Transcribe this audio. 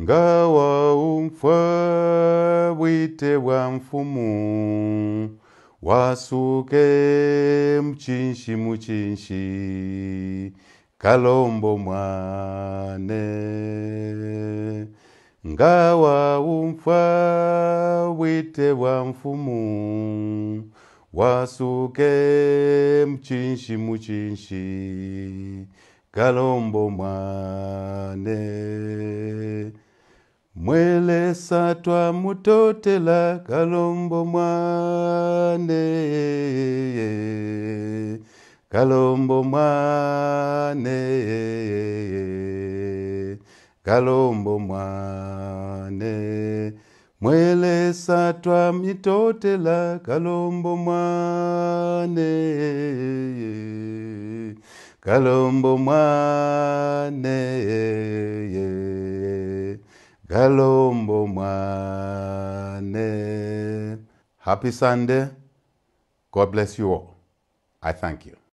ngawa umfwe bwite bwa mfumu wasuke mchinshi muchinshi kalombo mwane ngawa umfwe bwite bwa mfumu wasuke mchinshi muchinshi kalombo mwane mwelesa twamutotela kalombo mwane kalombo mwane kalombo mwane mwelesa twamutotela kalombo mwane kalombo mwane Galombo Mwane. Happy Sunday. God bless you all. I thank you.